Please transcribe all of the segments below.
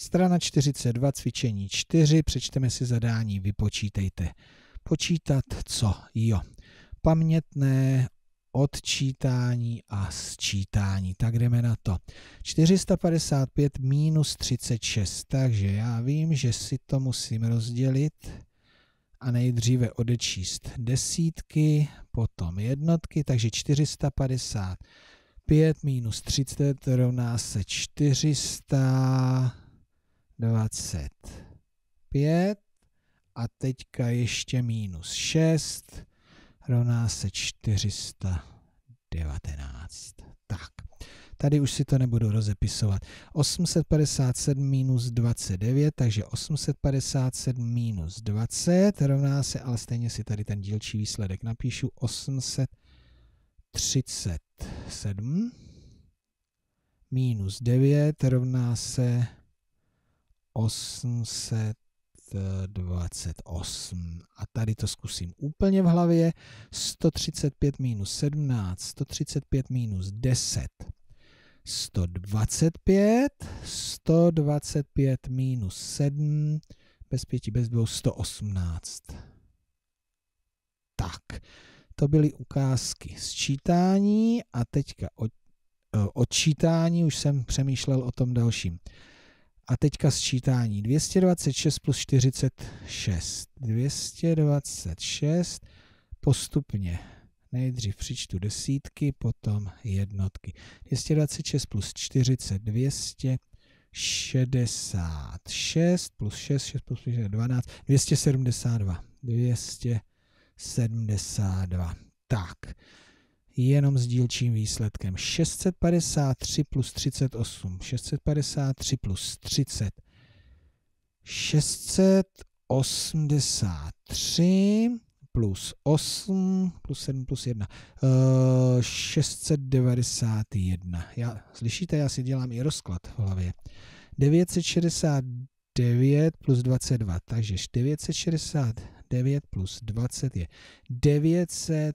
Strana 42, cvičení 4, přečteme si zadání, vypočítejte. Počítat co? Jo. Pamětné odčítání a sčítání. Tak jdeme na to. 455 minus 36, takže já vím, že si to musím rozdělit a nejdříve odečíst desítky, potom jednotky, takže 455 minus 30 rovná se 400 25 a teďka ještě minus 6 rovná se 419. Tak, tady už si to nebudu rozepisovat. 857 minus 29, takže 857 minus 20 rovná se, ale stejně si tady ten dílčí výsledek napíšu, 837 minus 9 rovná se 828. A tady to zkusím úplně v hlavě. 135 minus 17, 135 minus 10, 125, 125 minus 7, bez pěti, bez dvou, 118. Tak, to byly ukázky sčítání a teďka o, eh, odčítání, už jsem přemýšlel o tom dalším. A teďka sčítání. 226 plus 46. 226 postupně. Nejdřív přičtu desítky, potom jednotky. 226 plus 40, 266 plus 6, 6 plus 6, 12, 272. 272. Tak jenom s dílčím výsledkem. 653 plus 38, 653 plus 30, 683 plus 8, plus 7, plus 1, uh, 691. Já, slyšíte, já si dělám i rozklad v hlavě. 969 plus 22, takže 969 plus 20 je 900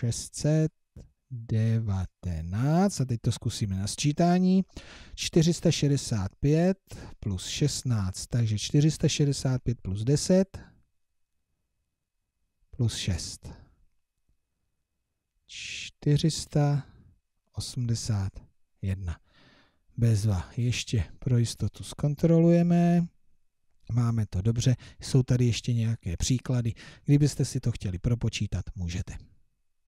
619, a teď to zkusíme na sčítání, 465 plus 16, takže 465 plus 10 plus 6. 481. Bez 2. Ještě pro jistotu zkontrolujeme. Máme to dobře. Jsou tady ještě nějaké příklady. Kdybyste si to chtěli propočítat, můžete.